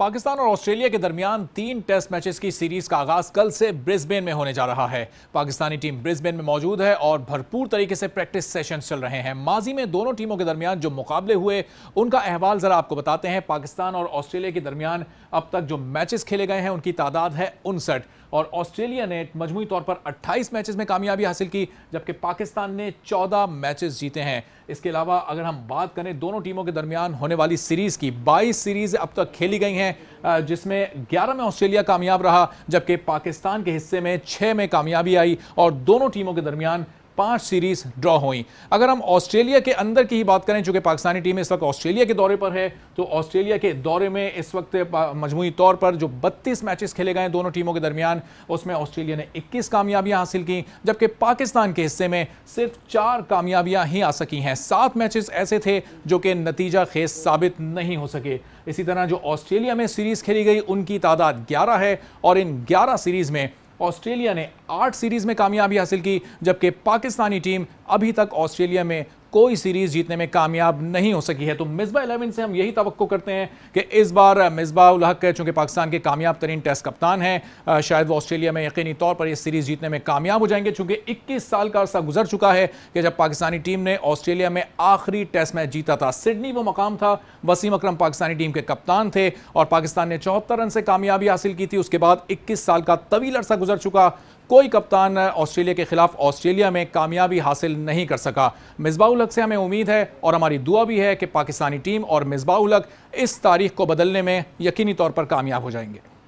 पाकिस्तान और ऑस्ट्रेलिया के दरमियान तीन टेस्ट मैचेस की सीरीज का आगाज कल से ब्रिस्बेन में होने जा रहा है पाकिस्तानी टीम ब्रिस्बेन में मौजूद है और भरपूर तरीके से प्रैक्टिस सेशन चल रहे हैं माजी में दोनों टीमों के दरमियान जो मुकाबले हुए उनका अहवाल जरा आपको बताते हैं पाकिस्तान और ऑस्ट्रेलिया के दरमियान अब तक जो मैचेस खेले गए हैं उनकी तादाद है उनसठ और ऑस्ट्रेलिया ने मजमू तौर पर 28 मैचेस में कामयाबी हासिल की जबकि पाकिस्तान ने 14 मैचेस जीते हैं इसके अलावा अगर हम बात करें दोनों टीमों के दरमियान होने वाली सीरीज़ की 22 सीरीज़ अब तक खेली गई हैं जिसमें 11 में ऑस्ट्रेलिया कामयाब रहा जबकि पाकिस्तान के हिस्से में छः में कामयाबी आई और दोनों टीमों के दरमियान पांच सीरीज ड्रॉ हुई अगर हम ऑस्ट्रेलिया के अंदर की ही बात करें चूंकि पाकिस्तानी टीम इस वक्त ऑस्ट्रेलिया के दौरे पर है तो ऑस्ट्रेलिया के दौरे में इस वक्त मजमू तौर पर जो 32 मैचेस खेले गए दोनों टीमों के दरमियान उसमें ऑस्ट्रेलिया ने 21 कामयाबियां हासिल की जबकि पाकिस्तान के हिस्से में सिर्फ चार कामयाबियां ही आ सकी हैं सात मैचेस ऐसे थे जो कि नतीजा खेज साबित नहीं हो सके इसी तरह जो ऑस्ट्रेलिया में सीरीज खेली गई उनकी तादाद ग्यारह है और इन ग्यारह सीरीज में ऑस्ट्रेलिया ने आठ सीरीज में कामयाबी हासिल की जबकि पाकिस्तानी टीम अभी तक ऑस्ट्रेलिया में कोई सीरीज जीतने में कामयाब नहीं हो सकी है तो मिसबा इलेवन से हम यही तो करते हैं कि इस बार मिसबा उल हक चूंकि पाकिस्तान के कामयाब तरीन टेस्ट कप्तान हैं शायद वो ऑस्ट्रेलिया में यकीनी तौर पर यह सीरीज जीतने में कामयाब हो जाएंगे चूंकि इक्कीस साल का अरसा गुजर चुका है कि जब पाकिस्तानी टीम ने ऑस्ट्रेलिया में आखिरी टेस्ट मैच जीता था सिडनी वो मकाम था वसीम अक्रम पाकिस्तानी टीम के कप्तान थे और पाकिस्तान ने चौहत्तर रन से कामयाबी हासिल की थी उसके बाद इक्कीस साल का तवील अरसा गुजर चुका कोई कप्तान ऑस्ट्रेलिया के खिलाफ ऑस्ट्रेलिया में कामयाबी हासिल नहीं कर सका मिसबाउल से हमें उम्मीद है और हमारी दुआ भी है कि पाकिस्तानी टीम और मिसबाउल इस तारीख को बदलने में यकीनी तौर पर कामयाब हो जाएंगे